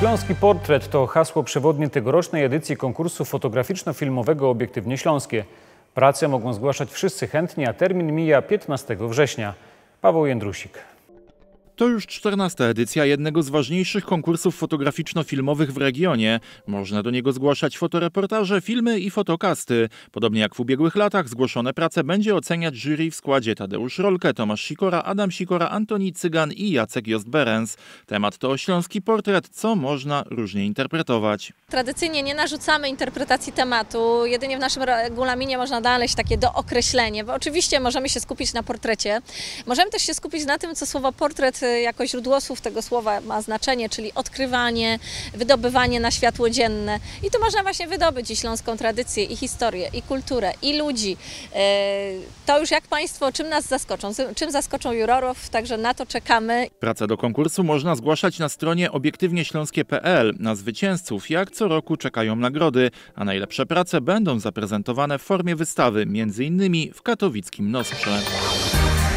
Śląski Portret to hasło przewodnie tegorocznej edycji konkursu fotograficzno-filmowego Obiektywnie Śląskie. Prace mogą zgłaszać wszyscy chętni, a termin mija 15 września. Paweł Jędrusik. To już czternasta edycja jednego z ważniejszych konkursów fotograficzno-filmowych w regionie. Można do niego zgłaszać fotoreportaże, filmy i fotokasty. Podobnie jak w ubiegłych latach, zgłoszone prace będzie oceniać jury w składzie Tadeusz Rolke, Tomasz Sikora, Adam Sikora, Antoni Cygan i Jacek Jost-Berens. Temat to śląski portret, co można różnie interpretować. Tradycyjnie nie narzucamy interpretacji tematu, jedynie w naszym regulaminie można znaleźć takie dookreślenie, bo oczywiście możemy się skupić na portrecie. Możemy też się skupić na tym, co słowo portret Y, jako źródło słów tego słowa ma znaczenie, czyli odkrywanie, wydobywanie na światło dzienne. I tu można właśnie wydobyć i śląską tradycję, i historię, i kulturę, i ludzi. Y, to już jak Państwo, czym nas zaskoczą, czym zaskoczą jurorów, także na to czekamy. Pracę do konkursu można zgłaszać na stronie obiektywnieśląskie.pl. Na zwycięzców jak co roku czekają nagrody, a najlepsze prace będą zaprezentowane w formie wystawy, między innymi w katowickim Nostrze.